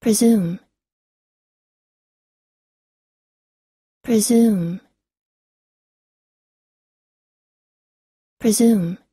presume presume presume